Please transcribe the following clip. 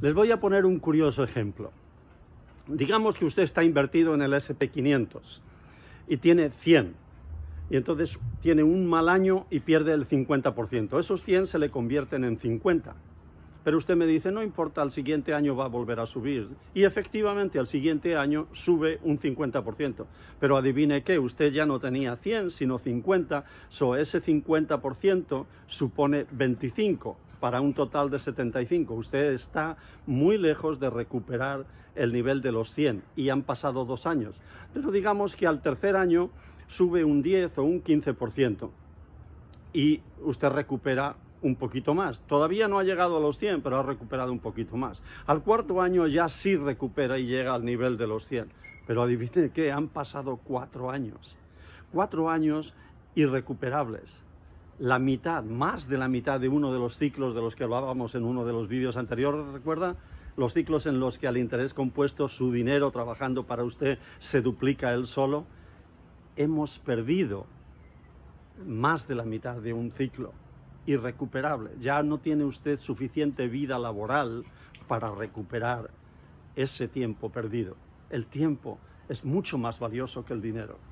Les voy a poner un curioso ejemplo. Digamos que usted está invertido en el SP500 y tiene 100. Y entonces tiene un mal año y pierde el 50%. Esos 100 se le convierten en 50. Pero usted me dice, no importa, al siguiente año va a volver a subir. Y efectivamente, al siguiente año sube un 50%. Pero adivine qué, usted ya no tenía 100, sino 50. So, ese 50% supone 25 para un total de 75. Usted está muy lejos de recuperar el nivel de los 100 y han pasado dos años. Pero digamos que al tercer año sube un 10 o un 15% y usted recupera un poquito más. Todavía no ha llegado a los 100, pero ha recuperado un poquito más. Al cuarto año ya sí recupera y llega al nivel de los 100. Pero adivinen qué, han pasado cuatro años. Cuatro años irrecuperables. La mitad, más de la mitad de uno de los ciclos de los que hablábamos en uno de los vídeos anteriores, ¿recuerda? Los ciclos en los que al interés compuesto su dinero trabajando para usted se duplica él solo. Hemos perdido más de la mitad de un ciclo irrecuperable. Ya no tiene usted suficiente vida laboral para recuperar ese tiempo perdido. El tiempo es mucho más valioso que el dinero.